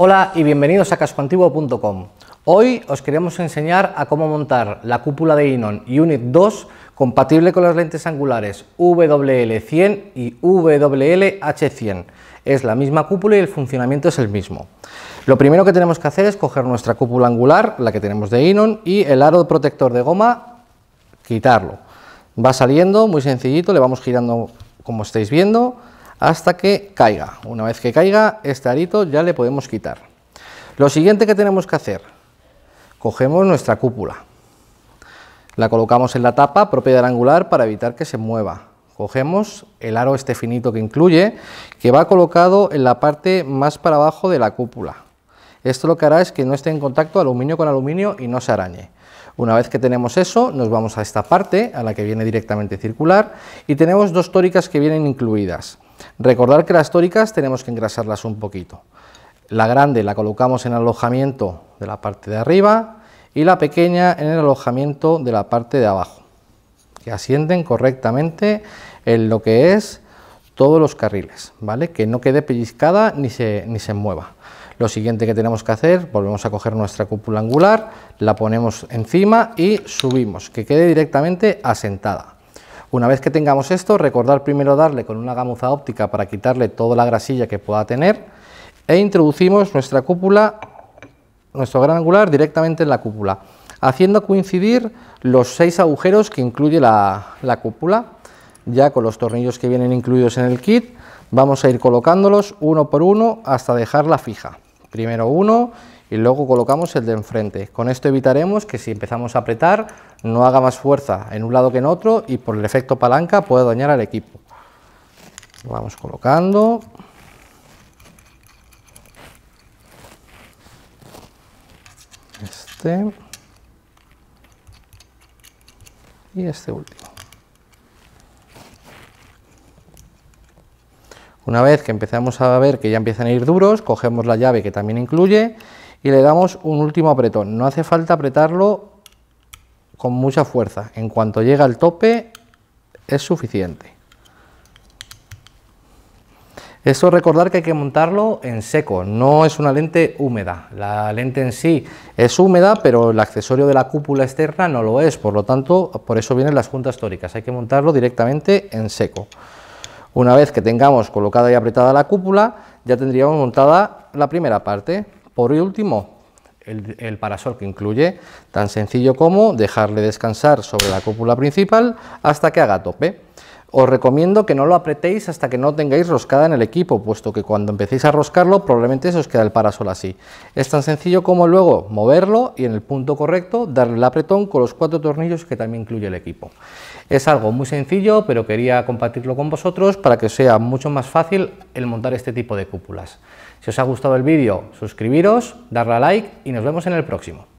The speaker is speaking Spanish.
Hola y bienvenidos a cascoantiguo.com. Hoy os queremos enseñar a cómo montar la cúpula de Inon Unit 2 compatible con las lentes angulares WL100 y WLH100. Es la misma cúpula y el funcionamiento es el mismo. Lo primero que tenemos que hacer es coger nuestra cúpula angular, la que tenemos de Inon, y el aro protector de goma, quitarlo. Va saliendo muy sencillito, le vamos girando como estáis viendo, hasta que caiga. Una vez que caiga, este arito ya le podemos quitar. Lo siguiente que tenemos que hacer, cogemos nuestra cúpula, la colocamos en la tapa propiedad angular para evitar que se mueva. Cogemos el aro este finito que incluye, que va colocado en la parte más para abajo de la cúpula. Esto lo que hará es que no esté en contacto aluminio con aluminio y no se arañe. Una vez que tenemos eso, nos vamos a esta parte, a la que viene directamente circular, y tenemos dos tóricas que vienen incluidas. Recordar que las tóricas tenemos que engrasarlas un poquito. La grande la colocamos en el alojamiento de la parte de arriba y la pequeña en el alojamiento de la parte de abajo, que asienten correctamente en lo que es todos los carriles, ¿vale? Que no quede pellizcada ni se, ni se mueva. Lo siguiente que tenemos que hacer, volvemos a coger nuestra cúpula angular, la ponemos encima y subimos, que quede directamente asentada. Una vez que tengamos esto, recordar primero darle con una gamuza óptica para quitarle toda la grasilla que pueda tener e introducimos nuestra cúpula, nuestro gran angular directamente en la cúpula, haciendo coincidir los seis agujeros que incluye la, la cúpula. Ya con los tornillos que vienen incluidos en el kit, vamos a ir colocándolos uno por uno hasta dejarla fija. Primero uno y luego colocamos el de enfrente. Con esto evitaremos que si empezamos a apretar no haga más fuerza en un lado que en otro y por el efecto palanca pueda dañar al equipo. Lo vamos colocando. Este. Y este último. Una vez que empezamos a ver que ya empiezan a ir duros, cogemos la llave que también incluye y le damos un último apretón. No hace falta apretarlo con mucha fuerza. En cuanto llega al tope es suficiente. Esto recordar que hay que montarlo en seco, no es una lente húmeda. La lente en sí es húmeda, pero el accesorio de la cúpula externa no lo es, por lo tanto, por eso vienen las juntas tóricas. Hay que montarlo directamente en seco. Una vez que tengamos colocada y apretada la cúpula, ya tendríamos montada la primera parte. Por último, el, parasol que incluye, tan sencillo como dejarle descansar sobre la cúpula principal hasta que haga tope. Os recomiendo que no lo apretéis hasta que no tengáis roscada en el equipo, puesto que cuando empecéis a roscarlo probablemente se os queda el parasol así. Es tan sencillo como luego moverlo y en el punto correcto darle el apretón con los cuatro tornillos que también incluye el equipo. Es algo muy sencillo, pero quería compartirlo con vosotros para que sea mucho más fácil el montar este tipo de cúpulas. Si os ha gustado el vídeo, suscribiros, darle a like y nos vemos en el próximo.